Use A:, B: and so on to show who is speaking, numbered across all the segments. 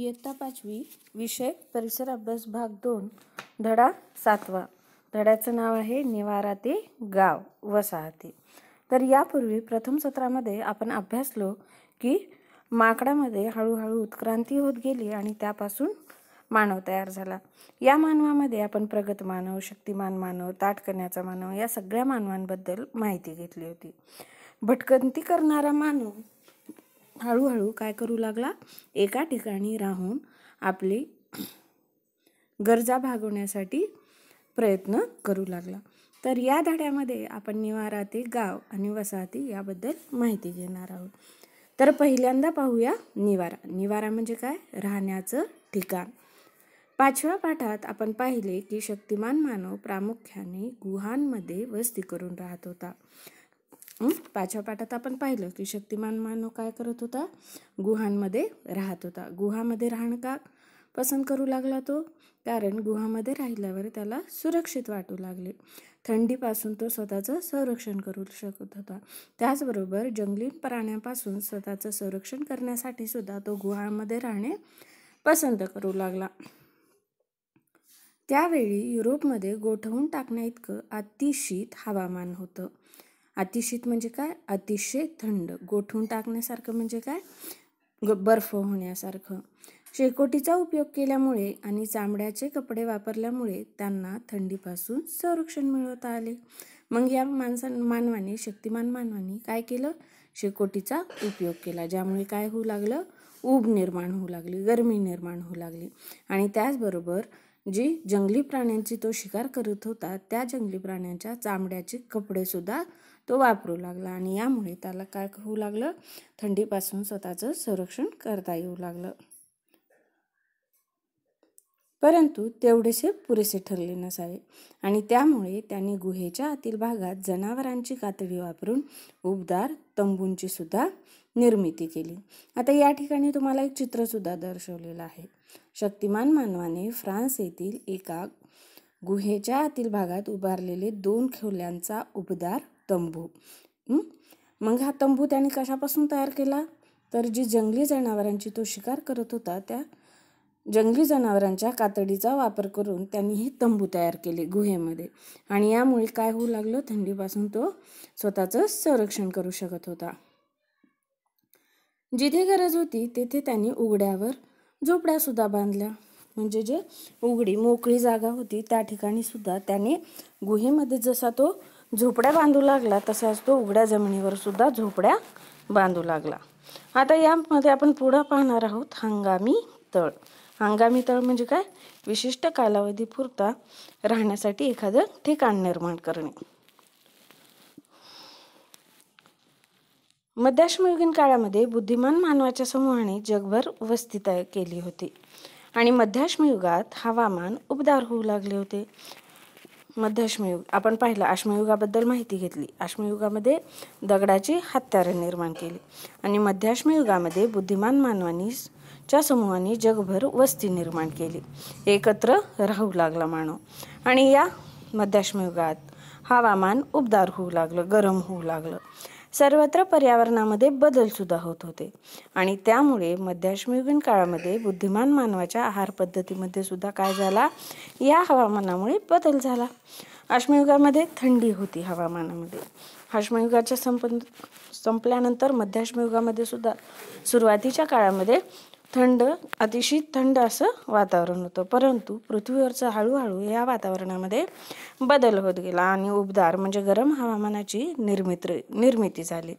A: इयत्ता पाचवी विषय परिसर अभ्यास भाग दोन धडा सातवा धड्याचं नाव आहे निवारा ते गाव वसाहती तर यापूर्वी प्रथम सत्रामध्ये आपण अभ्यासलो की माकडामध्ये हळूहळू उत्क्रांती होत गेली आणि त्यापासून मानव तयार झाला या मानवामध्ये आपण प्रगत मानव शक्तिमान मानव ताटकण्याचा मानव या सगळ्या मानवांबद्दल माहिती घेतली होती भटकंती करणारा मानव हळूहळू काय करू लागला एका ठिकाणी राहून आपली गरजा भागवण्यासाठी प्रयत्न करू लागला तर या धड्यामध्ये आपण निवारा ते गाव आणि वसाहती याबद्दल माहिती घेणार आहोत तर पहिल्यांदा पाहूया निवारा निवारा म्हणजे काय राहण्याचं ठिकाण पाचव्या पाठात आपण पाहिले की शक्तिमान मानव प्रामुख्याने गुहांमध्ये वस्ती करून राहत होता पाचव्या पाठात आपण पाहिलं की शक्तिमान मानव काय करत होता गुहांमध्ये राहत होता गुहामध्ये राहणं का पसंत करू लागला तो कारण गुहामध्ये राहिल्यावर त्याला सुरक्षित वाटू लागले थंडीपासून तो स्वतःचं संरक्षण करू शकत होता त्याचबरोबर जंगली प्राण्यापासून स्वतःचं संरक्षण करण्यासाठी सुद्धा तो गुहामध्ये राहणे पसंत करू लागला त्यावेळी युरोपमध्ये गोठवून टाकण्याइतकं अतिशीत हवामान होतं अतिशीत म्हणजे काय अतिशय थंड गोठून टाकण्यासारखं म्हणजे काय ग बर्फ होण्यासारखं शेकोटीचा उपयोग केल्यामुळे आणि चांबड्याचे कपडे वापरल्यामुळे त्यांना थंडीपासून संरक्षण मिळवता आले मग या माणसां मानवाने शक्तिमान मानवाने काय केलं शेकोटीचा उपयोग केला ज्यामुळे काय होऊ लागलं ऊब निर्माण होऊ लागली गरमी निर्माण होऊ लागली आणि त्याचबरोबर जी जंगली प्राण्यांची तो शिकार करत होता त्या जंगली प्राण्यांच्या चामड्याचे कपडेसुद्धा तो वापरू लागला आणि यामुळे त्याला काय होऊ लागलं थंडीपासून स्वतःचं संरक्षण करता येऊ लागलं परंतु तेवढेसे पुरेसे ठरले नसावे आणि त्यामुळे त्याने गुहेच्या आतील भागात जनावरांची कातडी वापरून उबदार तंबूंची सुद्धा निर्मिती केली आता या ठिकाणी तुम्हाला एक चित्र सुद्धा दर्शवलेलं आहे शक्तिमान मानवाने फ्रान्स येथील एका गुहेच्या आतील भागात उभारलेले दोन खोल्यांचा उबदार तंबू मग हा तंबू त्याने कशापासून तयार केला तर जी जंगली जनावरांची तो शिकार करत होता त्या जंगली जनावरांच्या कातडीचा वापर करून त्यांनी हे तंबू तयार केले गुहेमध्ये आणि यामुळे काय होऊ लागलं थंडीपासून तो स्वतःचं संरक्षण करू शकत होता जिथे गरज होती तेथे त्यांनी उघड्यावर झोपड्यासुद्धा बांधल्या म्हणजे जे उघडी मोकळी जागा होती त्या ठिकाणी सुद्धा त्याने गुहेमध्ये जसा तो झोपड्या बांधू लागला तसाच तो उघड्या जमिनीवर सुद्धा झोपड्या बांधू लागला आता यामध्ये आपण पुढं पाहणार आहोत हंगामी तळ हंगामी तळ म्हणजे काय विशिष्ट कालावधी पुरता राहण्यासाठी एखादं ठिकाण निर्माण करणे मध्याश्मयुगीन काळामध्ये बुद्धिमान मानवाच्या समूहाने जगभर वस्ती तयार केली होती आणि मध्याश्मयुगात हवामान उबदार होऊ लागले होते मध्यश्मयुग आपण पाहिलं आश्मयुगाबद्दल माहिती घेतली आश्मयुगामध्ये दगडाची हत्यारे निर्माण केली आणि मध्याश्मयुगामध्ये बुद्धिमान मानवानी च्या समूहाने जगभर वस्ती निर्माण केली एकत्र राहू लागला मानव आणि या मध्याश्मयुगात हवामान उबदार होऊ लागलं गरम होऊ लागलं सर्वत्र पर्यावरणामध्ये बदल सुद्धा होत होते आणि त्यामुळे मध्याश्मयुगीन काळामध्ये बुद्धिमान मानवाच्या आहार पद्धतीमध्ये सुद्धा काय झाला या हवामानामुळे बदल झाला अश्मयुगामध्ये थंडी होती हवामानामध्ये अश्मयुगाच्या संप संपल्यानंतर मध्याश्मयुगामध्ये सुद्धा सुरुवातीच्या काळामध्ये थंड अतिशय थंड असं वातावरण होतं परंतु पृथ्वीवरचं हळूहळू या वातावरणामध्ये बदल होत गेला आणि उबदार म्हणजे गरम हवामानाची निर्मित निर्मिती झाली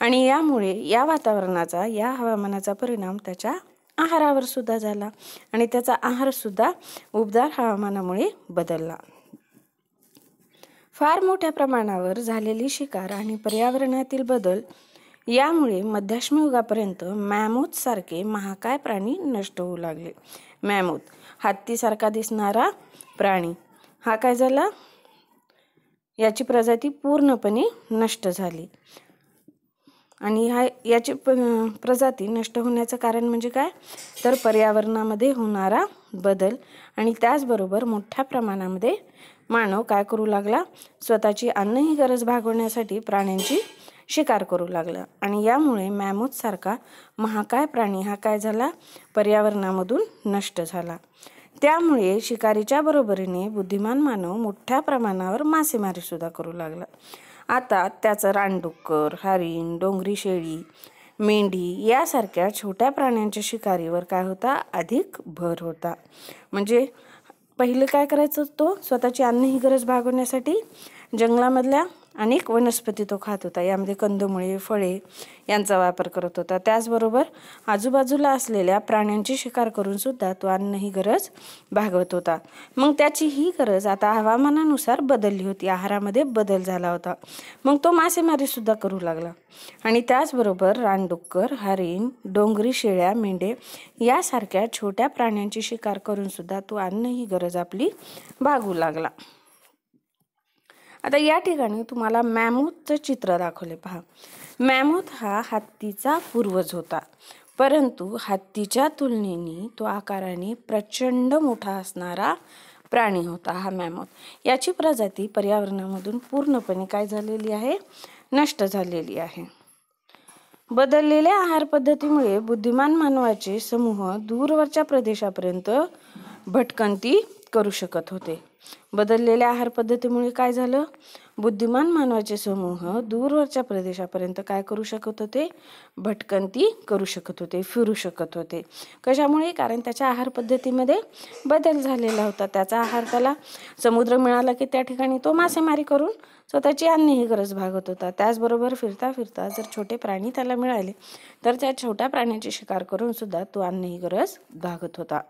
A: आणि यामुळे या वातावरणाचा या हवामानाचा परिणाम त्याच्या आहारावर सुद्धा झाला आणि त्याचा आहार सुद्धा उबदार हवामानामुळे बदलला फार मोठ्या प्रमाणावर झालेली शिकार आणि पर्यावरणातील बदल यामुळे मध्याश्मयुगापर्यंत सारखे महाकाय प्राणी नष्ट होऊ लागले मॅमोथ हत्तीसारखा दिसणारा प्राणी हा काय झाला याची प्रजाती पूर्णपणे नष्ट झाली आणि हा याची प्रजाती नष्ट होण्याचं कारण म्हणजे काय तर पर्यावरणामध्ये होणारा बदल आणि त्याचबरोबर मोठ्या प्रमाणामध्ये मानव काय करू लागला स्वतःची अन्नही गरज भागवण्यासाठी प्राण्यांची शिकार करू लागलं आणि यामुळे सारखा महाकाय प्राणी हा काय झाला पर्यावरणामधून नष्ट झाला त्यामुळे शिकारीच्या बरोबरीने बुद्धिमान मानव मोठ्या प्रमाणावर मासेमारीसुद्धा करू लागला आता त्याचं रानडुक्कर हरिण डोंगरी शेळी मेंढी यासारख्या छोट्या प्राण्यांच्या शिकारीवर काय होता अधिक भर होता म्हणजे पहिलं काय करायचं तो स्वतःची अन्न ही गरज भागवण्यासाठी जंगलामधल्या अनेक वनस्पती तो खात होता यामध्ये कंदमुळे फळे यांचा वापर करत होता त्याचबरोबर आजूबाजूला असलेल्या प्राण्यांची शिकार करूनसुद्धा तो अन्न ही गरज भागवत होता मग त्याची ही गरज आता हवामानानुसार बदलली होती आहारामध्ये बदल झाला होता मग तो मासेमारीसुद्धा करू लागला आणि त्याचबरोबर रानडुक्कर हरिण डोंगरी शेळ्या मेंढे यासारख्या छोट्या प्राण्यांची शिकार करूनसुद्धा तो अन्न ही गरज आपली भागू लागला आता या ठिकाणी तुम्हाला मॅमूथचं चित्र दाखवले पहा मॅमूथ हा हत्तीचा पूर्वज होता परंतु हत्तीच्या तुलनेने तो आकाराने प्रचंड मोठा असणारा प्राणी होता हा मॅमोथ याची प्रजाती पर्यावरणामधून पूर्णपणे काय झालेली आहे नष्ट झालेली आहे बदललेल्या आहार पद्धतीमुळे बुद्धिमान मानवाचे समूह दूरवरच्या प्रदेशापर्यंत भटकंती करू शकत होते बदललेल्या आहार पद्धतीमुळे काय झालं बुद्धिमान मानवाचे समूह दूरवरच्या प्रदेशापर्यंत काय करू शकत होते भटकंती करू शकत होते फिरू शकत होते कशामुळे कारण त्याच्या आहार पद्धतीमध्ये बदल झालेला होता त्याचा आहार त्याला समुद्र मिळाला की त्या ठिकाणी तो मासेमारी करून स्वतःची अन्नही गरज भागत होता त्याचबरोबर फिरता फिरता जर छोटे प्राणी त्याला मिळाले तर त्या छोट्या प्राण्याची शिकार करून सुद्धा तो अन्नही गरज भागत होता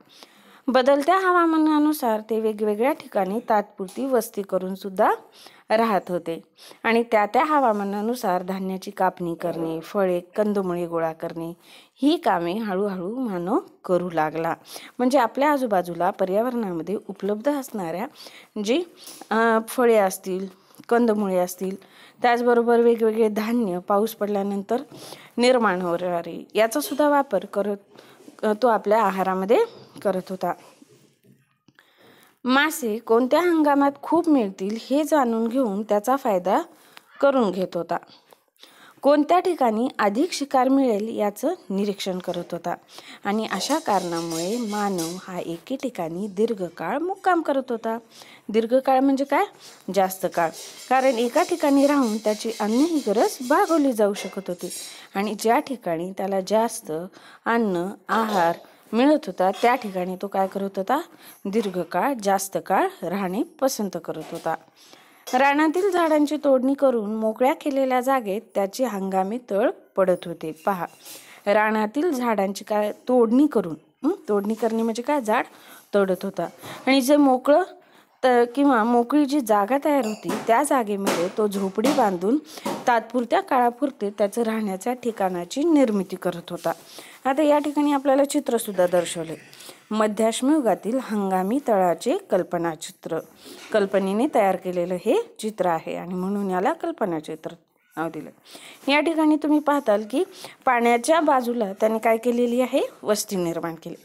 A: बदलत्या हवामानानुसार ते वेगवेगळ्या ठिकाणी तात्पुरती वस्ती करून सुद्धा राहत होते आणि त्या त्या हवामानानुसार धान्याची कापणी करणे फळे कंदमुळे गोळा करणे ही कामे हळूहळू मानव करू लागला म्हणजे आपल्या आजूबाजूला पर्यावरणामध्ये उपलब्ध असणाऱ्या जी फळे असतील कंदमुळे असतील त्याचबरोबर वेगवेगळे धान्य पाऊस पडल्यानंतर निर्माण होणारे याचासुद्धा वापर करत तो आपल्या आहारामध्ये करत होता मासे कोणत्या हंगामात खूप मिळतील हे जाणून घेऊन त्याचा फायदा करून घेत होता कोणत्या ठिकाणी अधिक शिकार मिळेल याचं निरीक्षण करत होता आणि अशा कारणामुळे मानव हा एके ठिकाणी दीर्घकाळ मुक्काम करत होता दीर्घकाळ म्हणजे काय जास्त काळ कारण एका ठिकाणी राहून त्याची अन्न ही गरज भागवली जाऊ शकत होती आणि ज्या ठिकाणी त्याला जास्त अन्न आहार मिळत होता त्या ठिकाणी तो काय करत होता दीर्घकाळ जास्त काळ राहणे पसंत करत होता रानातील झाडांची तोडणी करून मोकळ्या केलेल्या जागेत त्याची हंगामी तळ पडत होते पहा रानातील झाडांची काय तोडणी करून तोडणी करणे म्हणजे काय झाड तोडत होता आणि जे मोकळं तर किंवा मोकळी जी जागा तयार होती त्या जागेमध्ये तो झोपडी बांधून तात्पुरत्या काळापुरते त्याचं राहण्याच्या ठिकाणाची निर्मिती करत होता आता या ठिकाणी आपल्याला चित्रसुद्धा दर्शवले मध्याश्मयुगातील हंगामी तळाचे कल्पनाचित्र कल्पनेने तयार केलेलं हे चित्र आहे आणि म्हणून याला कल्पनाचित्र नाव दिलं या ठिकाणी तुम्ही पाहताल की पाण्याच्या बाजूला त्याने काय केलेली आहे वस्ती निर्माण केली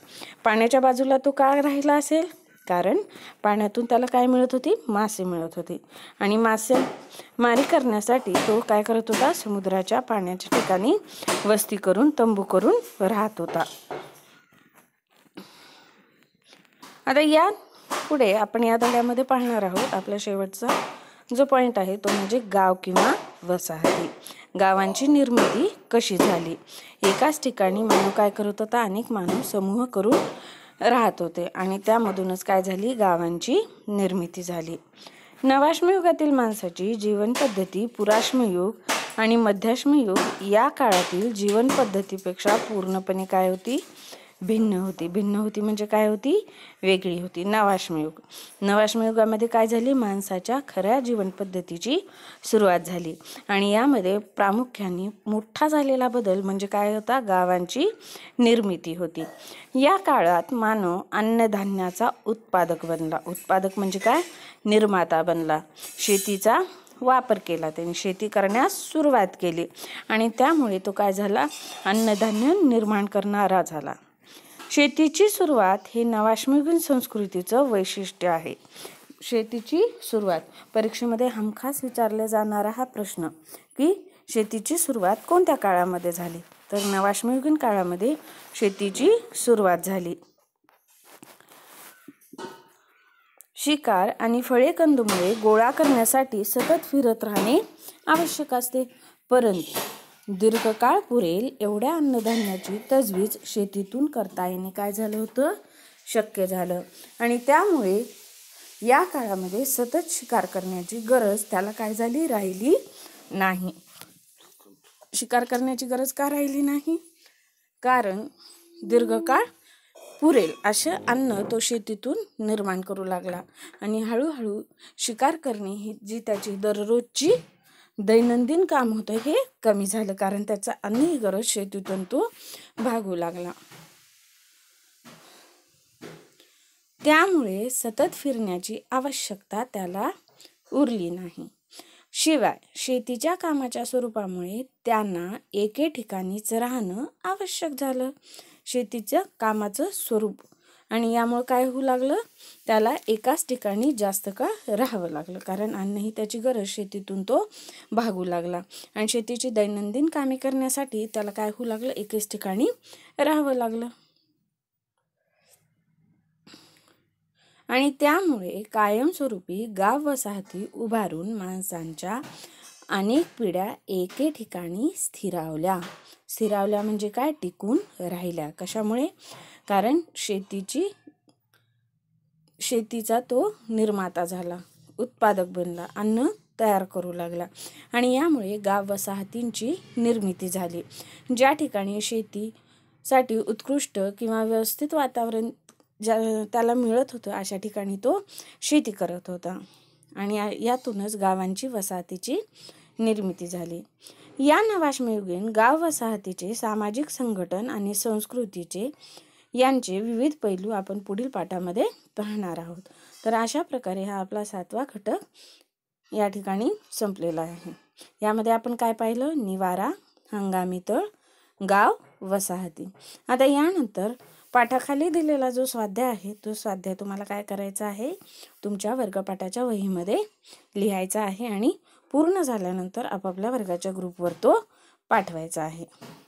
A: पाण्याच्या बाजूला तो का राहिला असेल कारण पाण्यातून त्याला काय मिळत होती मासे मिळत होते आणि मासे मारी करण्यासाठी तो काय करत होता समुद्राच्या पाण्याच्या ठिकाणी वस्ती करून तंबू करून राहत होता आता या पुढे आपण या धड्यामध्ये पाहणार आहोत आपला शेवटचा जो पॉईंट आहे तो म्हणजे गाव किंवा वसाहती गावांची निर्मिती कशी झाली एकाच ठिकाणी माणूस काय करत होता अनेक माणूस समूह करून राहत होते आणि त्यामधूनच काय झाली गावांची निर्मिती झाली नवाश्मयुगातील माणसाची जीवनपद्धती पुराश्मयुग आणि मध्याश्मयुग या काळातील जीवनपद्धतीपेक्षा पूर्णपणे काय होती भिन्न होती भिन्न होती म्हणजे काय होती वेगळी होती नवाश्मयुग नवाश्मयुगामध्ये काय झाली माणसाच्या खऱ्या जीवनपद्धतीची सुरुवात झाली आणि यामध्ये प्रामुख्याने मोठा झालेला बदल म्हणजे काय होता गावांची निर्मिती होती या काळात मानव अन्नधान्याचा उत्पादक बनला उत्पादक म्हणजे काय निर्माता बनला शेतीचा वापर केला त्यांनी शेती करण्यास सुरुवात केली आणि त्यामुळे तो काय झाला अन्नधान्य निर्माण करणारा झाला शेतीची सुरुवात हे नवाश्मीगुण संस्कृतीचं वैशिष्ट्य आहे शेतीची सुरुवात परीक्षेमध्ये हमखास विचारला जाणारा हा प्रश्न की शेतीची सुरुवात कोणत्या काळामध्ये झाली तर नवाश्मयुगीन काळामध्ये शेतीची सुरुवात झाली शिकार आणि फळे कंदमुळे गोळा करण्यासाठी सतत फिरत राहणे आवश्यक असते परंतु दीर्घकाळ पुरेल एवढ्या अन्नधान्याची तजवीज शेतीतून करता येणे काय झालं होतं शक्य झालं आणि त्यामुळे या काळामध्ये सतत शिकार करण्याची गरज त्याला काय झाली राहिली नाही शिकार करण्याची गरज का राहिली नाही कारण दीर्घकाळ पुरेल असे अन्न तो शेतीतून निर्माण करू लागला आणि हळूहळू शिकार करणे ही जी त्याची दररोजची दैनंदिन काम होतं हे कमी झालं कारण त्याचा अन्य गरज शेतीतून तो भागू लागला त्यामुळे सतत फिरण्याची आवश्यकता त्याला उरली नाही शिवाय शेतीच्या कामाच्या स्वरूपामुळे त्यांना एके ठिकाणीच राहणं आवश्यक झालं शेतीचं कामाचं स्वरूप आणि यामुळे काय होऊ लागलं त्याला एकाच ठिकाणी जास्त का राहावं लागलं कारण अन्नही त्याची गरज शेतीतून तो भागू लागला आणि शेतीची दैनंदिन कामे करण्यासाठी त्याला काय होऊ लागलं एकेच ठिकाणी राहावं लागलं आणि त्यामुळे कायमस्वरूपी गाव वसाहती उभारून माणसांच्या अनेक पिढ्या एके ठिकाणी स्थिरावल्या स्थिरावल्या म्हणजे काय टिकून राहिल्या कशामुळे कारण शेतीची शेतीचा तो निर्माता झाला उत्पादक बनला अन्न तयार करू लागला आणि यामुळे गाव वसाहतींची निर्मिती झाली ज्या ठिकाणी शेतीसाठी उत्कृष्ट किंवा व्यवस्थित वातावरण ज्या त्याला मिळत होतं अशा ठिकाणी तो शेती करत होता आणि यातूनच गावांची वसाहतीची निर्मिती झाली या नवाश्मयुगीन गाव वसाहतीचे सामाजिक संघटन आणि संस्कृतीचे यांचे विविध पैलू आपण पुढील पाठामध्ये पाहणार आहोत तर अशा प्रकारे हा आपला सातवा घटक या ठिकाणी संपलेला आहे यामध्ये आपण काय पाहिलं निवारा हंगामी तळ गाव वसाहती आता यानंतर पाठाखाली दिलेला जो स्वाध्याय आहे तो स्वाध्याय तुम्हाला काय करायचा आहे तुमच्या वर्गपाठाच्या वहीमध्ये लिहायचा आहे आणि पूर्ण झाल्यानंतर आपापल्या वर्गाच्या ग्रुपवर तो पाठवायचा आहे